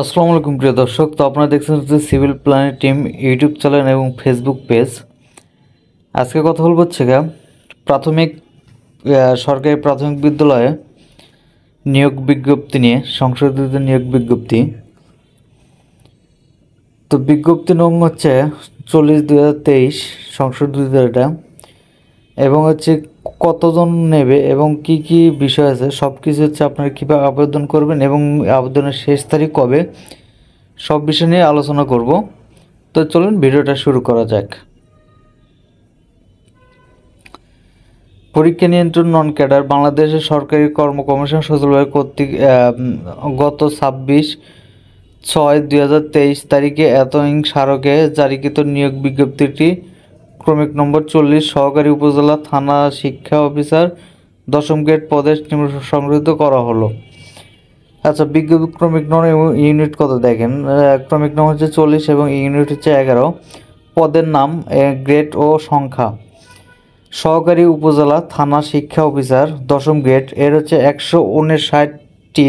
আসসালামু আলাইকুম প্রিয় দর্শক তো আপনারা দেখছেন হচ্ছে সিভিল প্ল্যানের টিম ইউটিউব চ্যানেল এবং ফেসবুক পেজ আজকে কথা বলবো হচ্ছে গা প্রাথমিক সরকারি প্রাথমিক বিদ্যালয়ে নিয়োগ বিজ্ঞপ্তি নিয়ে সংশোধিত নিয়োগ বিজ্ঞপ্তি তো বিজ্ঞপ্তি নং হচ্ছে চল্লিশ দু হাজার তেইশ সংশোধিত এটা এবং হচ্ছে কতজন নেবে এবং কি কি বিষয় আছে সব কিছু হচ্ছে আপনারা কীভাবে আবেদন করবেন এবং আবেদনের শেষ তারিখ কবে সব বিষয় নিয়ে আলোচনা করব তো চলুন ভিডিওটা শুরু করা যাক পরীক্ষা নিয়ন্ত্রণ নন ক্যাডার বাংলাদেশের সরকারি কর্ম কমিশন সচিবালয় কর্তৃক গত ছাব্বিশ ছয় দুই তারিখে এত ইং স্মারকে জারিকৃত নিয়োগ বিজ্ঞপ্তিটি ক্রমিক নম্বর চল্লিশ সহকারী উপজেলা থানা শিক্ষা অফিসার দশম গেট পদে সংগৃহীত করা হলো আচ্ছা বিজ্ঞপ্তি ক্রমিক নম্বর এবং ইউনিট কত দেখেন ক্রমিক নম্বর হচ্ছে চল্লিশ এবং ইউনিট হচ্ছে এগারো পদের নাম গ্রেড ও সংখ্যা সহকারী উপজেলা থানা শিক্ষা অফিসার দশম গ্রেড এর হচ্ছে একশো উনষাটটি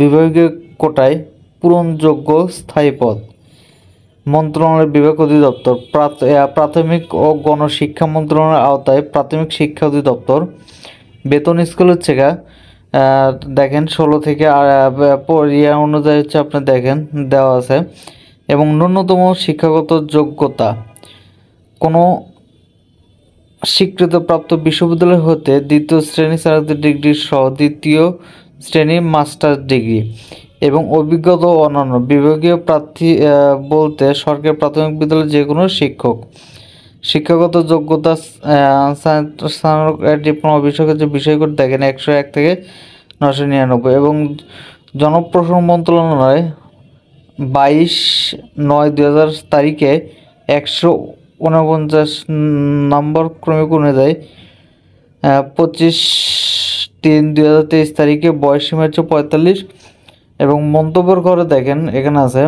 বিভাগীয় কোটায় পূরণযোগ্য স্থায়ী পদ মন্ত্রণালয় বিভাগ অধিদপ্তর প্রাথমিক ও গণশিক্ষা মন্ত্রণালয়ের আওতায় প্রাথমিক শিক্ষা অধিদপ্তর বেতন স্কুল হচ্ছে গা দেখেন ষোলো থেকে ইয়া অনুযায়ী হচ্ছে আপনি দেখেন দেওয়া আছে এবং ন্যূনতম শিক্ষাগত যোগ্যতা কোনো স্বীকৃতপ্রাপ্ত বিশ্ববিদ্যালয় হতে দ্বিতীয় শ্রেণী স্নাতক ডিগ্রি সহ দ্বিতীয় শ্রেণী মাস্টার্স ডিগ্রি এবং অভিজ্ঞতা ও অন্যান্য বিভাগীয় প্রার্থী বলতে সরকারি প্রাথমিক বিদ্যালয়ের যে কোনো শিক্ষক শিক্ষাগত যোগ্যতা স্নাতক ডিপ্লোমা বিষয়ক যে বিষয়গুলি দেখেন একশো এক থেকে নশো নিরানব্বই এবং জনপ্রশাসন মন্ত্রণালয় বাইশ নয় দু হাজার তারিখে একশো উনপঞ্চাশ নম্বর ক্রমিক অনুযায়ী পঁচিশ তিন দু হাজার তেইশ তারিখে বয়সসীমা হচ্ছে পঁয়তাল্লিশ এবং মন্তব্যর ঘরে দেখেন এখানে আছে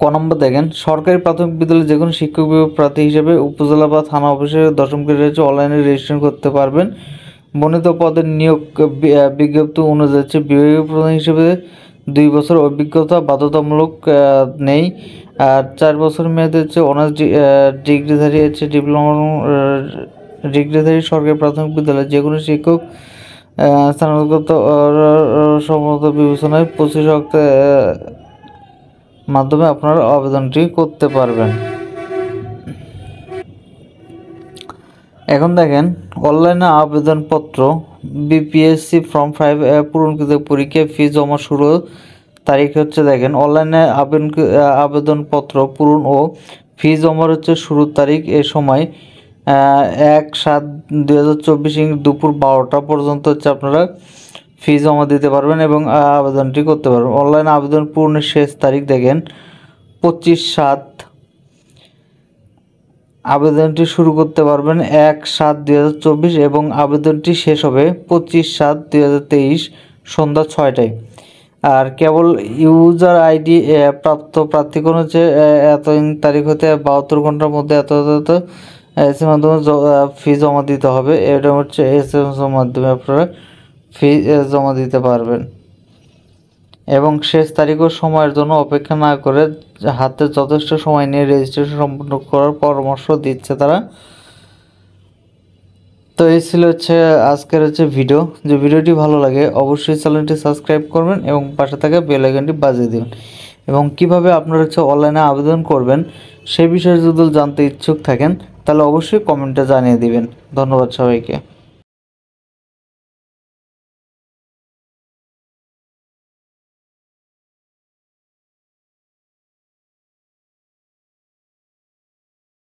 ক নম্বর দেখেন সরকারি প্রাথমিক বিদ্যালয়ে যে কোনো শিক্ষক বিভাগ প্রার্থী হিসেবে উপজেলা বা থানা অফিসে দশম কেটে রয়েছে অনলাইনে রেজিস্ট্রেশন করতে পারবেন বর্ণিত পদের নিয়োগ বিজ্ঞপ্তি অনুযায়ী বিভাগীয় প্রধান হিসেবে দুই বছর অভিজ্ঞতা বাধ্যতামূলক নেই আর চার বছর মেয়াদে হচ্ছে অনার্স ডিগ্রিধারী হচ্ছে ডিপ্লোমা ডিগ্রিধারী সরকারি প্রাথমিক বিদ্যালয়ে যে কোনো শিক্ষক স্থানগত সম্মত বিবেচনায় পঁচিশ মাধ্যমে আপনার আবেদনটি করতে পারবেন এখন দেখেন অনলাইনে আবেদনপত্র বিপিএসসি ফর্ম ফাইভ পূরণকৃত পরীক্ষা ফি জমা শুরু তারিখ হচ্ছে দেখেন অনলাইনে আবেদন আবেদনপত্র পূরণ ও ফি জমার হচ্ছে শুরুর তারিখ এ সময় এক সাত দুই হাজার চব্বিশ দুপুর বারোটা পর্যন্ত হচ্ছে আপনারা ফি জমা দিতে পারবেন এবং আবেদনটি করতে পারবেন অনলাইন আবেদন পূর্ণের শেষ তারিখ দেখেন পঁচিশ সাত আবেদনটি শুরু করতে পারবেন এক সাত দুই এবং আবেদনটি শেষ হবে পঁচিশ সাত দুই সন্ধ্যা ছয়টায় আর কেবল ইউজার আইডি প্রাপ্ত প্রার্থীগণ হচ্ছে এত তারিখ হতে বাহাত্তর ঘন্টার মধ্যে এত এত এস এর মাধ্যমে ফি জমা দিতে হবে এটা হচ্ছে এস এম মাধ্যমে আপনারা ফি জমা দিতে পারবেন এবং শেষ তারিখ ও সময়ের জন্য অপেক্ষা না করে হাতে যথেষ্ট সময় নিয়ে রেজিস্ট্রেশন সম্পন্ন করার পরামর্শ দিচ্ছে তারা তো এই ছিল হচ্ছে আজকের হচ্ছে ভিডিও যে ভিডিওটি ভালো লাগে অবশ্যই চ্যানেলটি সাবস্ক্রাইব করবেন এবং পাশে থাকা বেল আইকনটি বাজিয়ে দেবেন এবং কিভাবে আপনারা হচ্ছে অনলাইনে আবেদন করবেন সে বিষয়ে যদি জানতে ইচ্ছুক থাকেন তাহলে অবশ্যই কমেন্টে জানিয়ে দিবেন ধন্যবাদ সবাইকে